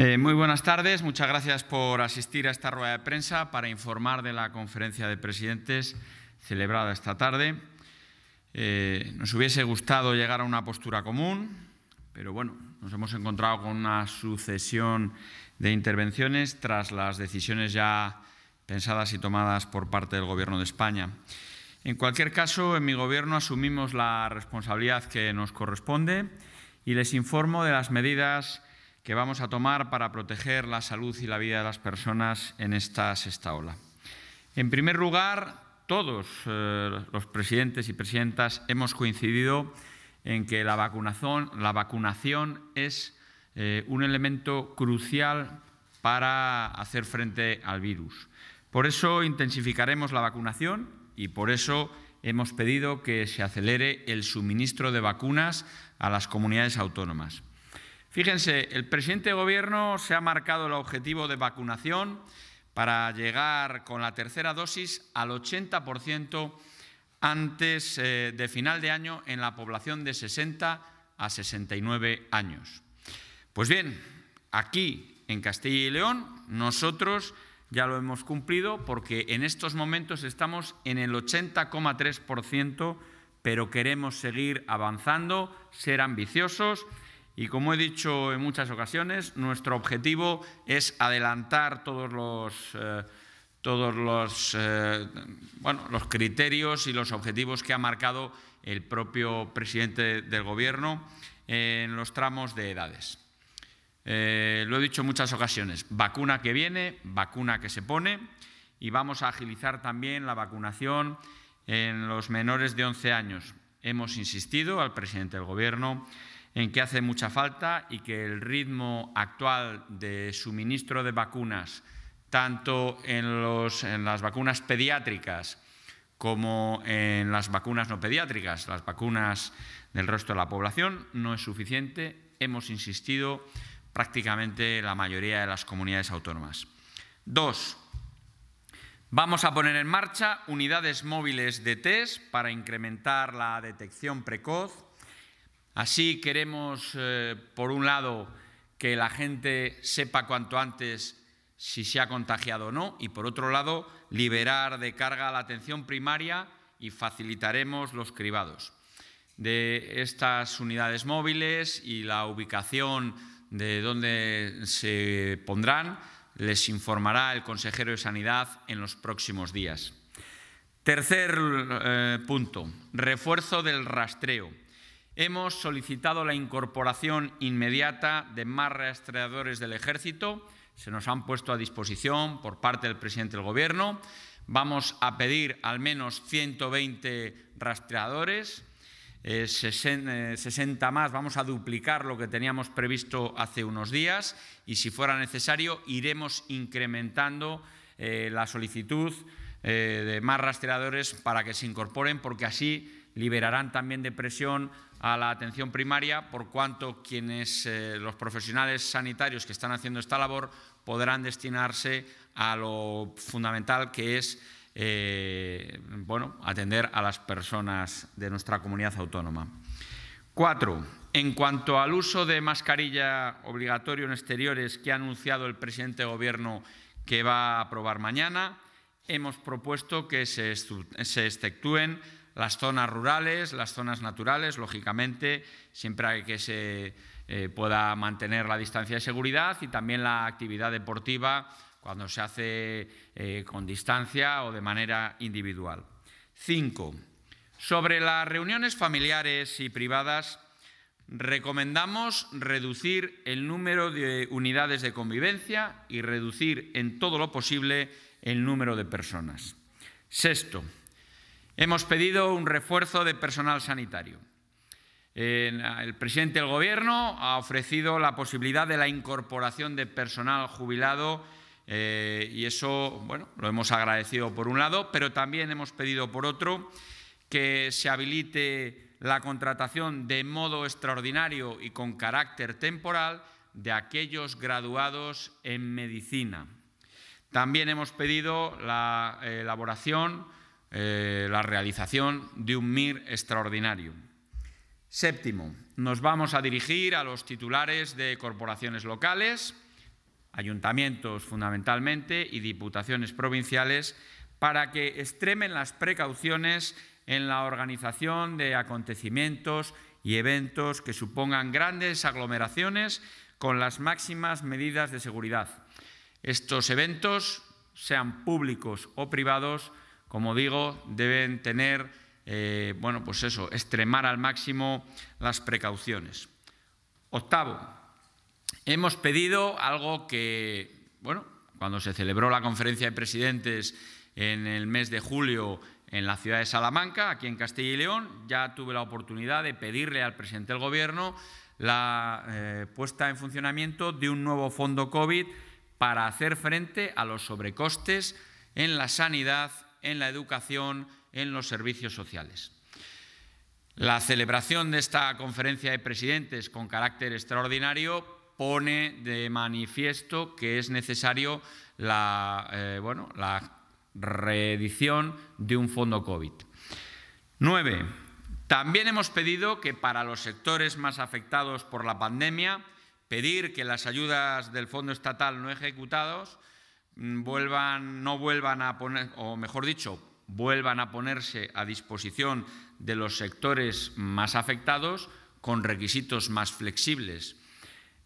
Eh, muy buenas tardes, muchas gracias por asistir a esta rueda de prensa para informar de la conferencia de presidentes celebrada esta tarde. Eh, nos hubiese gustado llegar a una postura común, pero bueno, nos hemos encontrado con una sucesión de intervenciones tras las decisiones ya pensadas y tomadas por parte del Gobierno de España. En cualquier caso, en mi Gobierno asumimos la responsabilidad que nos corresponde y les informo de las medidas que vamos a tomar para proteger la salud y la vida de las personas en esta sexta ola. En primer lugar, todos eh, los presidentes y presidentas hemos coincidido en que la vacunación, es eh, un elemento crucial para hacer frente al virus. Por eso intensificaremos la vacunación y por eso hemos pedido que se acelere el suministro de vacunas a las comunidades autónomas. Fíjense, el presidente de gobierno se ha marcado el objetivo de vacunación para llegar con la tercera dosis al 80% antes eh, de final de año en la población de 60 a 69 años. Pues bien, aquí en Castilla y León nosotros ya lo hemos cumplido porque en estos momentos estamos en el 80,3%, pero queremos seguir avanzando, ser ambiciosos y como he dicho en muchas ocasiones, nuestro objetivo es adelantar todos los, eh, todos los, eh, bueno, los criterios y los objetivos que ha marcado el propio presidente del Gobierno en los tramos de edades. Eh, lo he dicho en muchas ocasiones, vacuna que viene, vacuna que se pone y vamos a agilizar también la vacunación en los menores de 11 años. Hemos insistido al presidente del Gobierno en que hace mucha falta y que el ritmo actual de suministro de vacunas, tanto en, en las vacunas pediátricas como en las vacunas no pediátricas, las vacunas del resto de la población, no es suficiente. Hemos insistido prácticamente la mayoría de las comunidades autónomas. Dos, Vamos a poner en marcha unidades móviles de test para incrementar la detección precoz Así queremos, eh, por un lado, que la gente sepa cuanto antes si se ha contagiado o no y, por otro lado, liberar de carga la atención primaria y facilitaremos los cribados. De estas unidades móviles y la ubicación de dónde se pondrán les informará el consejero de Sanidad en los próximos días. Tercer eh, punto, refuerzo del rastreo. Hemos solicitado la incorporación inmediata de más rastreadores del ejército. Se nos han puesto a disposición por parte del presidente del Gobierno. Vamos a pedir al menos 120 rastreadores, 60 eh, eh, más, vamos a duplicar lo que teníamos previsto hace unos días y si fuera necesario iremos incrementando eh, la solicitud de más rastreadores para que se incorporen porque así liberarán también de presión a la atención primaria, por cuanto quienes, eh, los profesionales sanitarios que están haciendo esta labor podrán destinarse a lo fundamental que es eh, bueno, atender a las personas de nuestra comunidad autónoma. Cuatro, en cuanto al uso de mascarilla obligatorio en exteriores que ha anunciado el presidente de Gobierno que va a aprobar mañana, hemos propuesto que se, se exceptúen las zonas rurales, las zonas naturales, lógicamente, siempre hay que se eh, pueda mantener la distancia de seguridad y también la actividad deportiva cuando se hace eh, con distancia o de manera individual. Cinco, sobre las reuniones familiares y privadas, recomendamos reducir el número de unidades de convivencia y reducir en todo lo posible el número de personas. Sexto, Hemos pedido un refuerzo de personal sanitario. El presidente del Gobierno ha ofrecido la posibilidad de la incorporación de personal jubilado eh, y eso, bueno, lo hemos agradecido por un lado, pero también hemos pedido por otro que se habilite la contratación de modo extraordinario y con carácter temporal de aquellos graduados en medicina. También hemos pedido la elaboración eh, la realización de un MIR extraordinario. Séptimo, nos vamos a dirigir a los titulares de corporaciones locales, ayuntamientos fundamentalmente y diputaciones provinciales para que extremen las precauciones en la organización de acontecimientos y eventos que supongan grandes aglomeraciones con las máximas medidas de seguridad. Estos eventos, sean públicos o privados, como digo, deben tener, eh, bueno, pues eso, extremar al máximo las precauciones. Octavo, hemos pedido algo que, bueno, cuando se celebró la conferencia de presidentes en el mes de julio en la ciudad de Salamanca, aquí en Castilla y León, ya tuve la oportunidad de pedirle al presidente del Gobierno la eh, puesta en funcionamiento de un nuevo fondo COVID para hacer frente a los sobrecostes en la sanidad en la educación, en los servicios sociales. La celebración de esta conferencia de presidentes con carácter extraordinario pone de manifiesto que es necesario eh, la, reedición de un fondo COVID. Nueve, también hemos pedido que para los sectores más afectados por la pandemia, pedir que las ayudas del fondo estatal no ejecutados Mm, vuelvan, no vuelvan a poner, o mejor dicho, vuelvan a ponerse a disposición de los sectores más afectados con requisitos más flexibles.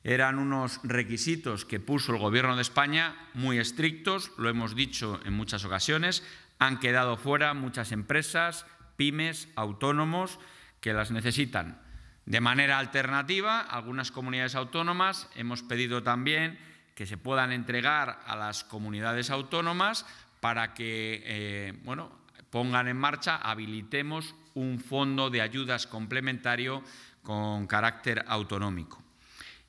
Eran unos requisitos que puso el Gobierno de España muy estrictos, lo hemos dicho en muchas ocasiones, han quedado fuera muchas empresas, pymes, autónomos que las necesitan. De manera alternativa, algunas comunidades autónomas hemos pedido también que se puedan entregar a las comunidades autónomas para que eh, bueno, pongan en marcha, habilitemos un fondo de ayudas complementario con carácter autonómico.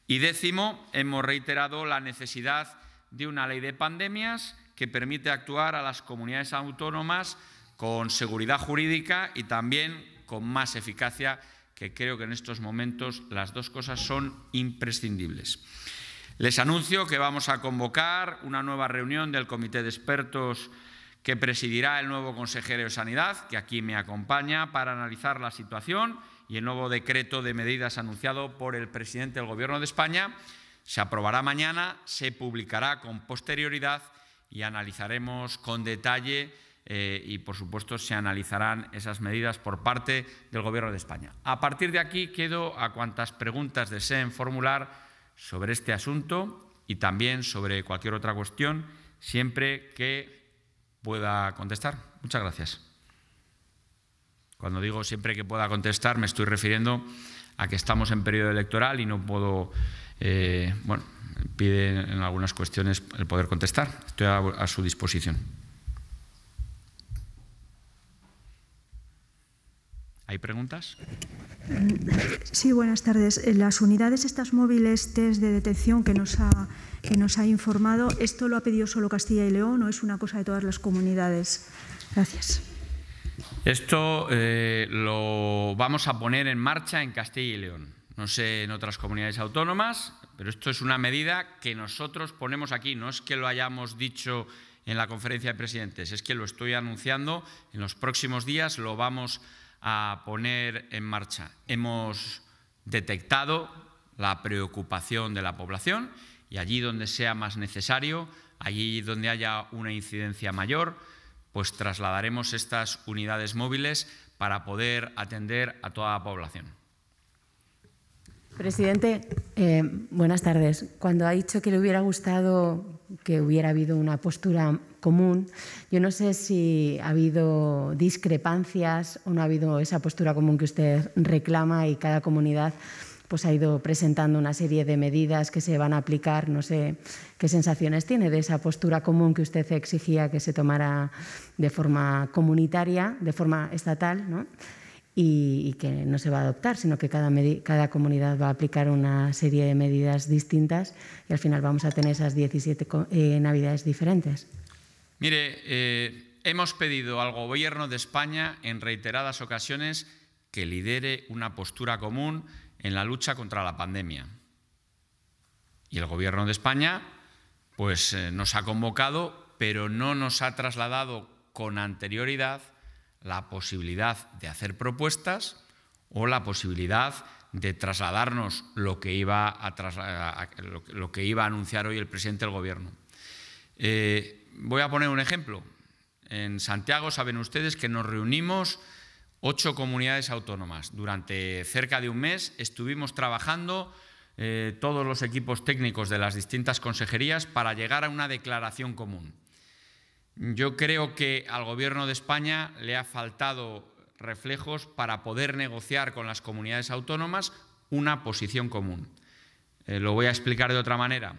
Y décimo, hemos reiterado la necesidad de una ley de pandemias que permite actuar a las comunidades autónomas con seguridad jurídica y también con más eficacia, que creo que en estos momentos las dos cosas son imprescindibles. Les anuncio que vamos a convocar una nueva reunión del Comité de Expertos que presidirá el nuevo consejero de Sanidad, que aquí me acompaña, para analizar la situación y el nuevo decreto de medidas anunciado por el presidente del Gobierno de España. Se aprobará mañana, se publicará con posterioridad y analizaremos con detalle eh, y, por supuesto, se analizarán esas medidas por parte del Gobierno de España. A partir de aquí, quedo a cuantas preguntas deseen formular sobre este asunto y también sobre cualquier otra cuestión, siempre que pueda contestar. Muchas gracias. Cuando digo siempre que pueda contestar, me estoy refiriendo a que estamos en periodo electoral y no puedo, eh, bueno, pide en algunas cuestiones el poder contestar. Estoy a su disposición. ¿Hay preguntas? Sí, buenas tardes. Eh, las unidades estas móviles test de detección que nos ha, que nos ha informado, ¿esto lo ha pedido solo Castilla y León o es una cosa de todas las comunidades? Gracias. Esto eh, lo vamos a poner en marcha en Castilla y León. No sé en otras comunidades autónomas, pero esto es una medida que nosotros ponemos aquí. No es que lo hayamos dicho en la conferencia de presidentes, es que lo estoy anunciando. En los próximos días lo vamos a a poner en marcha. Hemos detectado la preocupación de la población y allí donde sea más necesario, allí donde haya una incidencia mayor, pues trasladaremos estas unidades móviles para poder atender a toda la población. Presidente, eh, buenas tardes. Cuando ha dicho que le hubiera gustado que hubiera habido una postura común. Yo no sé si ha habido discrepancias o no ha habido esa postura común que usted reclama y cada comunidad pues ha ido presentando una serie de medidas que se van a aplicar. No sé qué sensaciones tiene de esa postura común que usted exigía que se tomara de forma comunitaria, de forma estatal, ¿no? y, que no se va a adoptar, sino que cada, comunidad va a aplicar una serie de medidas distintas y al final vamos a tener esas 17 eh, navidades diferentes. Mire, eh, hemos pedido al Gobierno de España en reiteradas ocasiones que lidere una postura común en la lucha contra la pandemia. Y el Gobierno de España pues, eh, nos ha convocado, pero no nos ha trasladado con anterioridad la posibilidad de hacer propuestas o la posibilidad de trasladarnos lo que iba a, lo que iba a anunciar hoy el presidente del Gobierno. Eh, voy a poner un ejemplo. En Santiago saben ustedes que nos reunimos ocho comunidades autónomas. Durante cerca de un mes estuvimos trabajando eh, todos los equipos técnicos de las distintas consejerías para llegar a una declaración común. Yo creo que al Gobierno de España le ha faltado reflejos para poder negociar con las comunidades autónomas una posición común. Eh, lo voy a explicar de otra manera.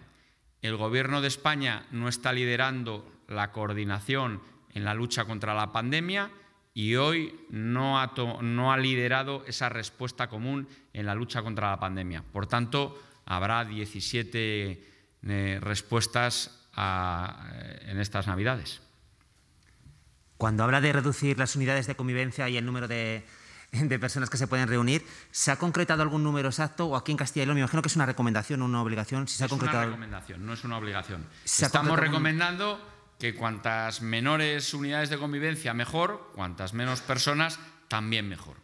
El Gobierno de España no está liderando la coordinación en la lucha contra la pandemia y hoy no ha, liderado esa respuesta común en la lucha contra la pandemia. Por tanto, habrá 17 eh, respuestas eh, en estas Navidades. Cuando habla de reducir las unidades de convivencia y el número de, personas que se pueden reunir. ¿Se ha concretado algún número exacto? O aquí en Castilla y León, me imagino que es una recomendación o una obligación. Si se ha es una recomendación, no es una obligación. Estamos recomendando que cuantas menores unidades de convivencia, mejor. Cuantas menos personas, también mejor.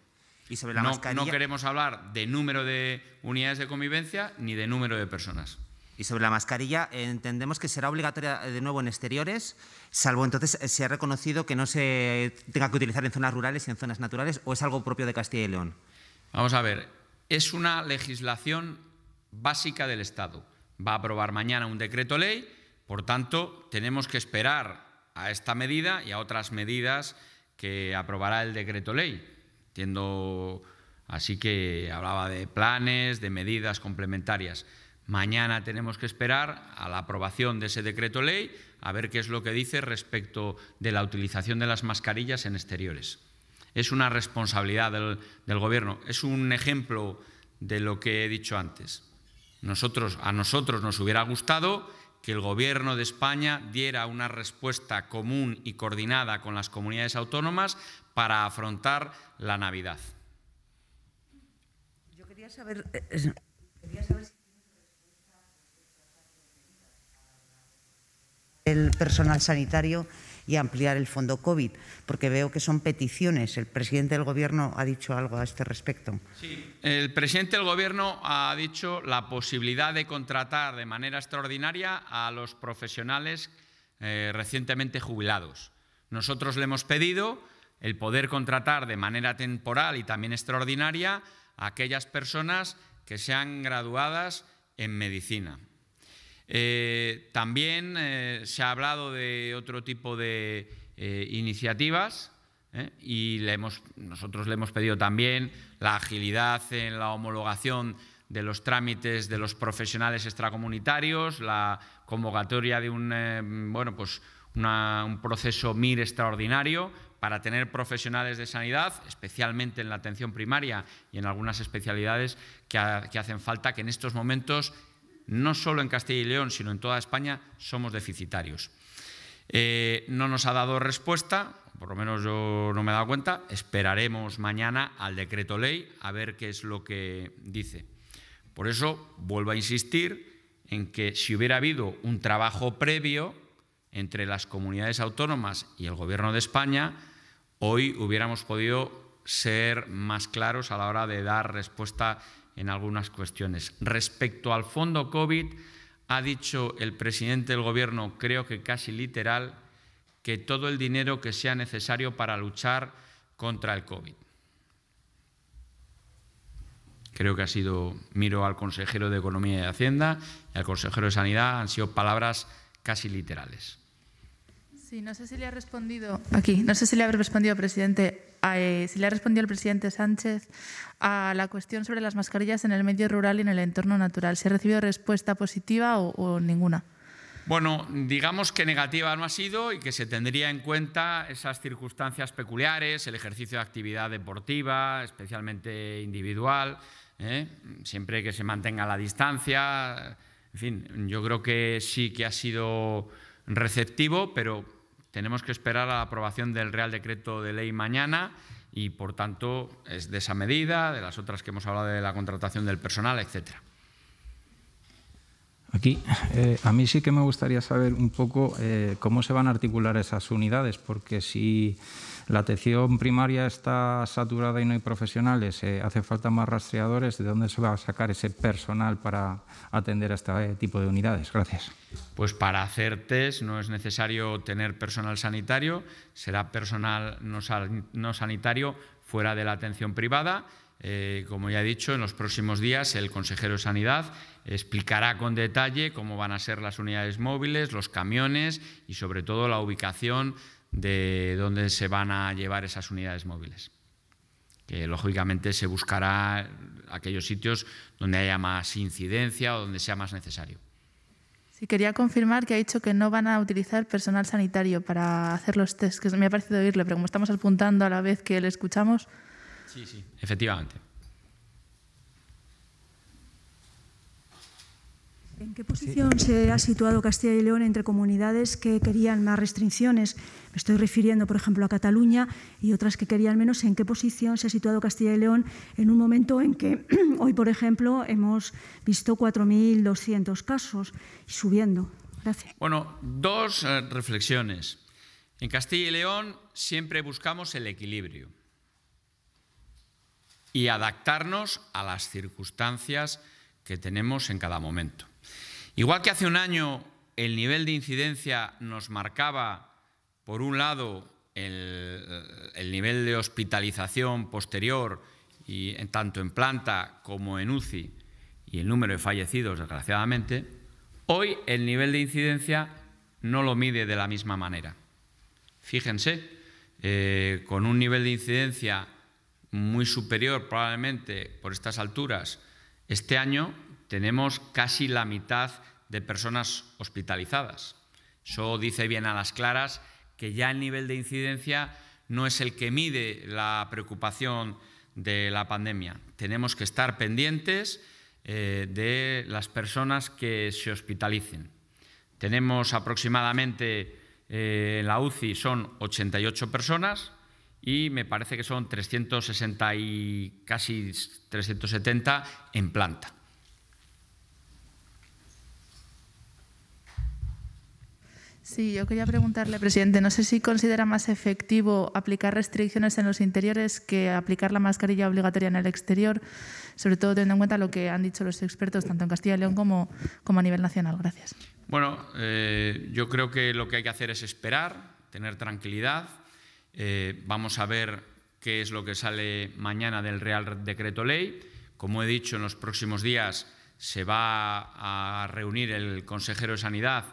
¿Y sobre la no queremos hablar de número de unidades de convivencia ni de número de personas. Y sobre la mascarilla, eh, entendemos que será obligatoria eh, de nuevo en exteriores, salvo entonces eh, se ha reconocido que no se tenga que utilizar en zonas rurales y en zonas naturales, o es algo propio de Castilla y León. Vamos a ver, es una legislación básica del Estado. Va a aprobar mañana un decreto ley, por tanto, tenemos que esperar a esta medida y a otras medidas que aprobará el decreto ley. Entiendo, así que hablaba de planes, de medidas complementarias. Mañana tenemos que esperar a la aprobación de ese decreto ley a ver qué es lo que dice respecto de la utilización de las mascarillas en exteriores. Es una responsabilidad del, Gobierno. Es un ejemplo de lo que he dicho antes. Nosotros, a nosotros nos hubiera gustado que el Gobierno de España diera una respuesta común y coordinada con las comunidades autónomas para afrontar la Navidad. Yo quería saber, eh, saber el personal sanitario y ampliar el fondo COVID, porque veo que son peticiones. ¿El presidente del Gobierno ha dicho algo a este respecto? Sí, el presidente del Gobierno ha dicho la posibilidad de contratar de manera extraordinaria a los profesionales eh, recientemente jubilados. Nosotros le hemos pedido el poder contratar de manera temporal y también extraordinaria a aquellas personas que sean graduadas en medicina. Eh, también eh, se ha hablado de otro tipo de eh, iniciativas y nosotros le hemos pedido también la agilidad en la homologación de los trámites de los profesionales extracomunitarios, la convocatoria de un, bueno, pues un proceso MIR extraordinario para tener profesionales de sanidad, especialmente en la atención primaria y en algunas especialidades que, hacen falta, que en estos momentos no solo en Castilla y León, sino en toda España, somos deficitarios. Eh, no nos ha dado respuesta, por lo menos yo no me he dado cuenta, esperaremos mañana al decreto ley a ver qué es lo que dice. Por eso vuelvo a insistir en que si hubiera habido un trabajo previo entre las comunidades autónomas y el Gobierno de España, hoy hubiéramos podido ser más claros a la hora de dar respuesta en algunas cuestiones. Respecto al fondo COVID, ha dicho el presidente del Gobierno, creo que casi literal, que todo el dinero que sea necesario para luchar contra el COVID. Creo que ha sido, miro al consejero de Economía y Hacienda y al consejero de Sanidad, han sido palabras casi literales. Sí, no sé si le ha respondido aquí, no sé si le ha respondido, presidente, eh, si le ha respondido el presidente Sánchez a la cuestión sobre las mascarillas en el medio rural y en el entorno natural. ¿Se ha recibido respuesta positiva o, ninguna? Bueno, digamos que negativa no ha sido y que se tendría en cuenta esas circunstancias peculiares, el ejercicio de actividad deportiva, especialmente individual, ¿eh? siempre que se mantenga la distancia. En fin, yo creo que sí que ha sido receptivo, pero tenemos que esperar a la aprobación del Real Decreto de Ley mañana y, por tanto, es de esa medida, de las otras que hemos hablado de la contratación del personal, etcétera. Aquí eh, a mí sí que me gustaría saber un poco eh, cómo se van a articular esas unidades, porque si la atención primaria está saturada y no hay profesionales, eh, hace falta más rastreadores, ¿de dónde se va a sacar ese personal para atender a este tipo de unidades? Gracias. Pues para hacer test no es necesario tener personal sanitario, será personal no sanitario fuera de la atención privada eh, como ya he dicho, en los próximos días el consejero de Sanidad explicará con detalle cómo van a ser las unidades móviles, los camiones y sobre todo la ubicación de dónde se van a llevar esas unidades móviles. Que lógicamente se buscará aquellos sitios donde haya más incidencia o donde sea más necesario. Sí, quería confirmar que ha dicho que no van a utilizar personal sanitario para hacer los tests. que me ha parecido oírle, pero como estamos apuntando a la vez que le escuchamos, Sí, sí, ¿En qué posición se ha situado Castilla y León entre comunidades que querían más restricciones? Me estoy refiriendo, por ejemplo, a Cataluña y otras que querían menos. ¿En qué posición se ha situado Castilla y León en un momento en que hoy, por ejemplo, hemos visto 4.200 casos subiendo? Gracias. Bueno, dos eh, reflexiones. En Castilla y León siempre buscamos el equilibrio y adaptarnos a las circunstancias que tenemos en cada momento. Igual que hace un año el nivel de incidencia nos marcaba, por un lado, el, nivel de hospitalización posterior, y, en, tanto en planta como en UCI, y el número de fallecidos, desgraciadamente, hoy el nivel de incidencia no lo mide de la misma manera. Fíjense, eh, con un nivel de incidencia muy superior probablemente por estas alturas. Este año tenemos casi la mitad de personas hospitalizadas. Eso dice bien a las claras que ya el nivel de incidencia no es el que mide la preocupación de la pandemia. Tenemos que estar pendientes eh, de las personas que se hospitalicen. Tenemos aproximadamente eh, en la UCI son 88 personas, y me parece que son 360 y casi 370 en planta. Sí, yo quería preguntarle, presidente, no sé si considera más efectivo aplicar restricciones en los interiores que aplicar la mascarilla obligatoria en el exterior, sobre todo teniendo en cuenta lo que han dicho los expertos tanto en Castilla y León como, como a nivel nacional. Gracias. Bueno, eh, yo creo que lo que hay que hacer es esperar, tener tranquilidad, eh, vamos a ver qué es lo que sale mañana del Real Decreto Ley. Como he dicho, en los próximos días se va a reunir el consejero de Sanidad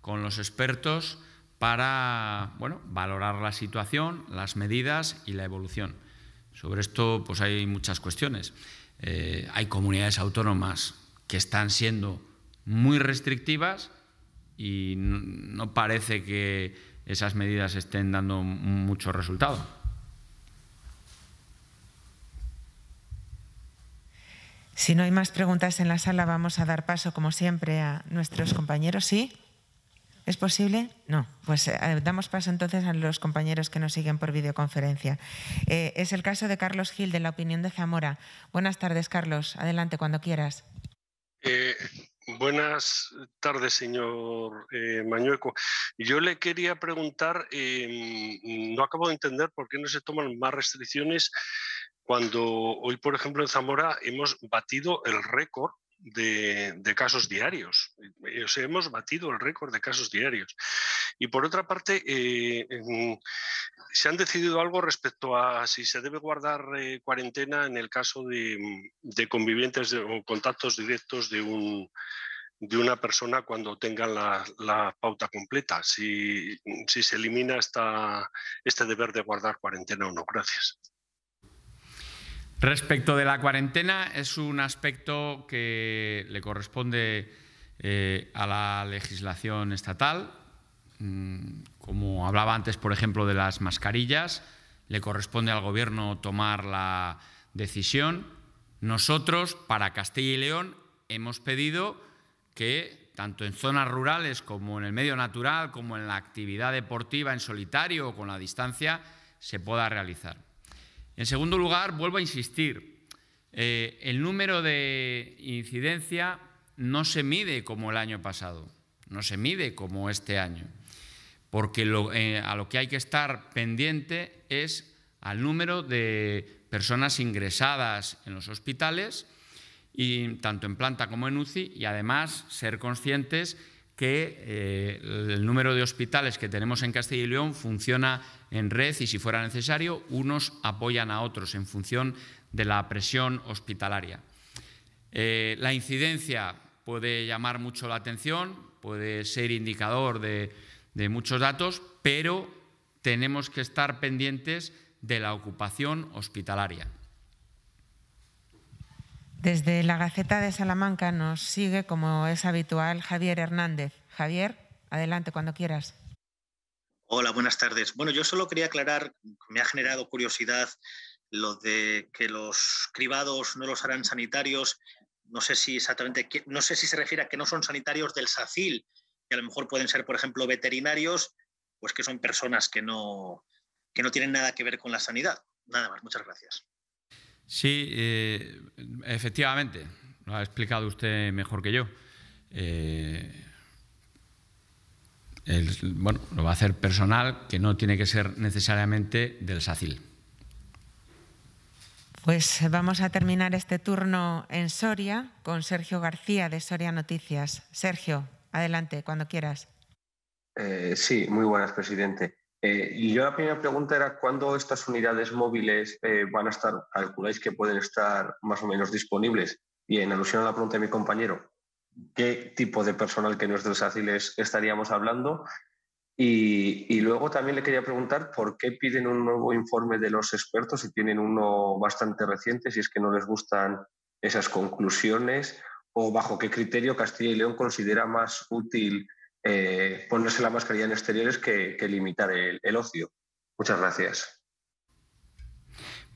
con los expertos para bueno, valorar la situación, las medidas y la evolución. Sobre esto pues hay muchas cuestiones. Eh, hay comunidades autónomas que están siendo muy restrictivas y no parece que esas medidas estén dando mucho resultado. Si no hay más preguntas en la sala, vamos a dar paso, como siempre, a nuestros compañeros. ¿Sí? ¿Es posible? No. Pues eh, damos paso entonces a los compañeros que nos siguen por videoconferencia. Eh, es el caso de Carlos Gil, de la opinión de Zamora. Buenas tardes, Carlos. Adelante cuando quieras. Eh, Buenas tardes, señor eh, Mañueco. Yo le quería preguntar, eh, no acabo de entender por qué no se toman más restricciones cuando hoy, por ejemplo, en Zamora hemos batido el récord de, casos diarios. Eh, hemos batido el récord de casos diarios. Y por otra parte, eh, se han decidido algo respecto a si se debe guardar eh, cuarentena en el caso de, convivientes o contactos directos de una persona cuando tengan la, pauta completa, si, se elimina esta, este deber de guardar cuarentena o no. Gracias. Respecto de la cuarentena, es un aspecto que le corresponde eh, a la legislación estatal. Mm, como hablaba antes, por ejemplo, de las mascarillas, le corresponde al Gobierno tomar la decisión. Nosotros, para Castilla y León, hemos pedido que tanto en zonas rurales como en el medio natural, como en la actividad deportiva en solitario o con la distancia, se pueda realizar. En segundo lugar, vuelvo a insistir, eh, el número de incidencia no se mide como el año pasado, no se mide como este año, porque eh, a lo que hay que estar pendiente es al número de personas ingresadas en los hospitales, y, tanto en planta como en UCI, y además ser conscientes que eh, el número de hospitales que tenemos en Castilla y León funciona en red y si fuera necesario, unos apoyan a otros en función de la presión hospitalaria. Eh, la incidencia puede llamar mucho la atención, puede ser indicador de muchos datos, pero tenemos que estar pendientes de la ocupación hospitalaria. Desde la Gaceta de Salamanca nos sigue, como es habitual, Javier Hernández. Javier, adelante cuando quieras. Hola, buenas tardes. Bueno, yo solo quería aclarar, me ha generado curiosidad lo de que los cribados no los harán sanitarios. No sé si exactamente, no sé si se refiere a que no son sanitarios del SACIL, que a lo mejor pueden ser, por ejemplo, veterinarios, pues que son personas que no, que no tienen nada que ver con la sanidad. Nada más, muchas gracias. Sí, eh, efectivamente, lo ha explicado usted mejor que yo. Eh, bueno, lo va a hacer personal que no tiene que ser necesariamente del SACIL. Pues vamos a terminar este turno en Soria con Sergio García de Soria Noticias. Sergio, adelante, cuando quieras. Eh, sí, muy buenas, presidente. Eh, y yo la primera pregunta era cuándo estas unidades móviles eh, van a estar, calculáis que pueden estar más o menos disponibles. Y en alusión a la pregunta de mi compañero, ¿qué tipo de personal que no es de los estaríamos hablando? Y, y, luego también le quería preguntar por qué piden un nuevo informe de los expertos si tienen uno bastante reciente, si es que no les gustan esas conclusiones o bajo qué criterio Castilla y León considera más útil eh, ponerse la mascarilla en exteriores que, limitar el, ocio. Muchas gracias.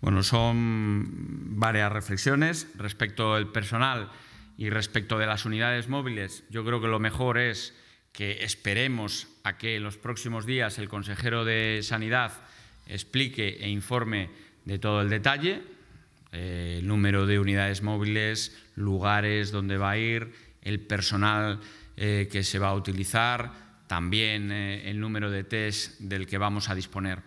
Bueno, son varias reflexiones respecto al personal y respecto de las unidades móviles. Yo creo que lo mejor es que esperemos a que en los próximos días el consejero de Sanidad explique e informe de todo el detalle, eh, número de unidades móviles, lugares donde va a ir, el personal eh, que se va a utilizar, también eh, el número de test del que vamos a disponer.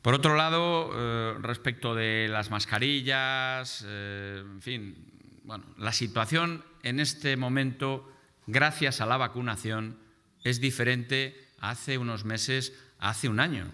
Por otro lado, eh, respecto de las mascarillas, en fin, bueno, la situación en este momento, gracias a la vacunación, es diferente hace unos meses, hace un año.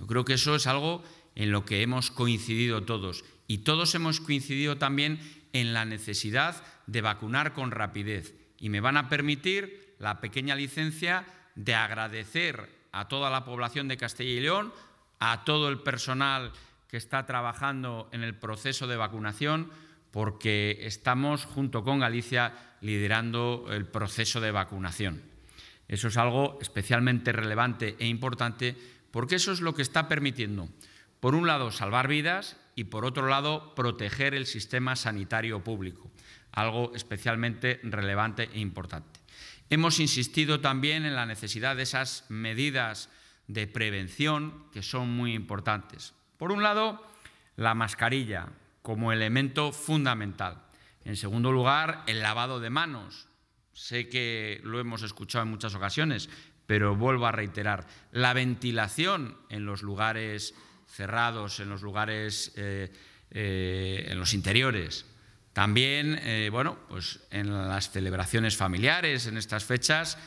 Yo creo que eso es algo en lo que hemos coincidido todos y todos hemos coincidido también en la necesidad de vacunar con rapidez y me van a permitir la pequeña licencia de agradecer a toda la población de Castilla y León, a todo el personal que está trabajando en el proceso de vacunación, porque estamos junto con Galicia liderando el proceso de vacunación. Eso es algo especialmente relevante e importante porque eso es lo que está permitiendo, por un lado, salvar vidas y, por otro lado, proteger el sistema sanitario público algo especialmente relevante e importante. Hemos insistido también en la necesidad de esas medidas de prevención que son muy importantes. Por un lado, la mascarilla como elemento fundamental. En segundo lugar, el lavado de manos. Sé que lo hemos escuchado en muchas ocasiones, pero vuelvo a reiterar, la ventilación en los lugares cerrados, en los lugares, eh, eh, en los interiores, también, eh, bueno, pues en las celebraciones familiares, en estas fechas,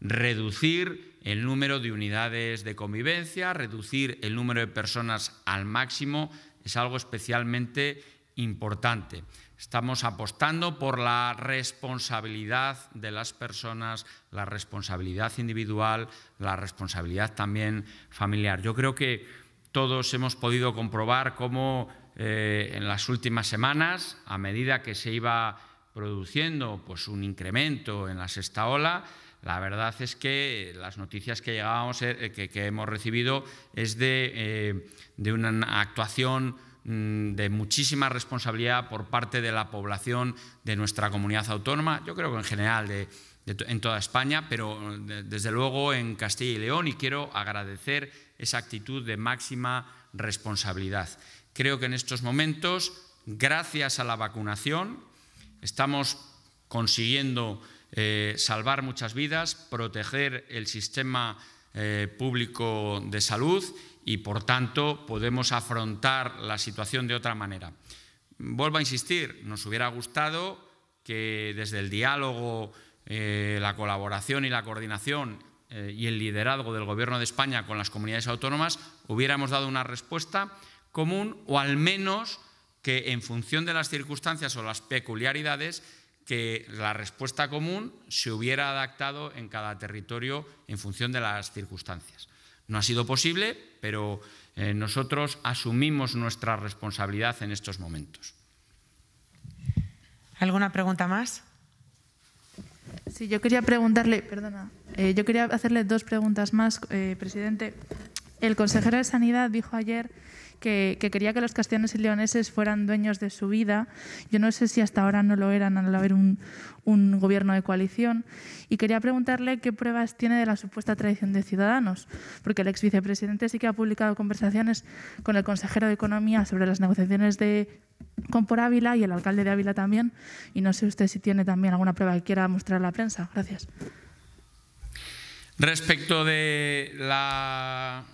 reducir el número de unidades de convivencia, reducir el número de personas al máximo, es algo especialmente importante. Estamos apostando por la responsabilidad de las personas, la responsabilidad individual, la responsabilidad también familiar. Yo creo que todos hemos podido comprobar cómo eh, en las últimas semanas, a medida que se iba produciendo pues, un incremento en la sexta ola, la verdad es que las noticias que, llegábamos, eh, que, hemos recibido es de, eh, una actuación mm, de muchísima responsabilidad por parte de la población de nuestra comunidad autónoma, yo creo que en general en toda España, pero desde luego en Castilla y León y quiero agradecer esa actitud de máxima responsabilidad. Creo que en estos momentos, gracias a la vacunación, estamos consiguiendo eh, salvar muchas vidas, proteger el sistema eh, público de salud y, por tanto, podemos afrontar la situación de otra manera. Vuelvo a insistir, nos hubiera gustado que desde el diálogo, eh, la colaboración y la coordinación y el liderazgo del Gobierno de España con las comunidades autónomas, hubiéramos dado una respuesta común o al menos que en función de las circunstancias o las peculiaridades que la respuesta común se hubiera adaptado en cada territorio en función de las circunstancias. No ha sido posible, pero eh, nosotros asumimos nuestra responsabilidad en estos momentos. ¿Alguna pregunta más? Sí, yo quería preguntarle, perdona, eh, yo quería hacerle dos preguntas más, eh, presidente. El consejero de Sanidad dijo ayer que, quería que los castellanos y leoneses fueran dueños de su vida. Yo no sé si hasta ahora no lo eran al haber un, gobierno de coalición. Y quería preguntarle qué pruebas tiene de la supuesta tradición de Ciudadanos, porque el ex vicepresidente sí que ha publicado conversaciones con el consejero de Economía sobre las negociaciones de con por Ávila y el alcalde de Ávila también. Y no sé usted si tiene también alguna prueba que quiera mostrar a la prensa. Gracias. Respecto de las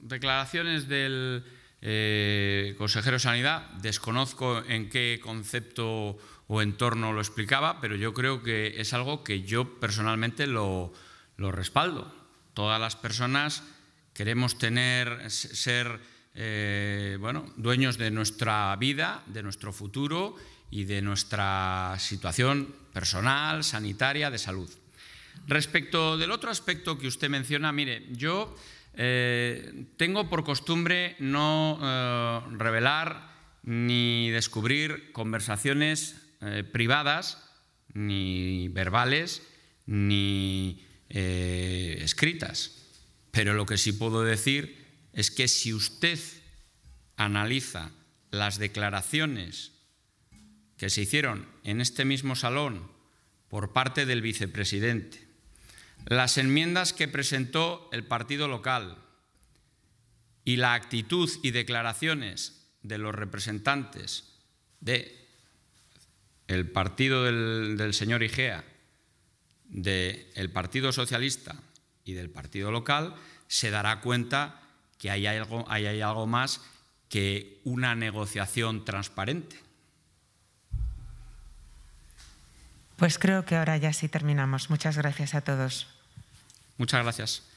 declaraciones del eh, consejero de Sanidad. Desconozco en qué concepto o entorno lo explicaba, pero yo creo que es algo que yo personalmente lo, respaldo. Todas las personas queremos tener, ser eh, bueno, dueños de nuestra vida, de nuestro futuro y de nuestra situación personal, sanitaria, de salud. Respecto del otro aspecto que usted menciona, mire, yo eh, tengo por costumbre no eh, revelar ni descubrir conversaciones eh, privadas, ni verbales, ni escritas. Pero lo que sí puedo decir es que si usted analiza las declaraciones que se hicieron en este mismo salón por parte del vicepresidente, las enmiendas que presentó el partido local y la actitud y declaraciones de los representantes del partido del, señor Igea, del Partido Socialista y del partido local, se dará cuenta que hay algo, hay algo más que una negociación transparente. Pues creo que ahora ya sí terminamos. Muchas gracias a todos. Muchas gracias.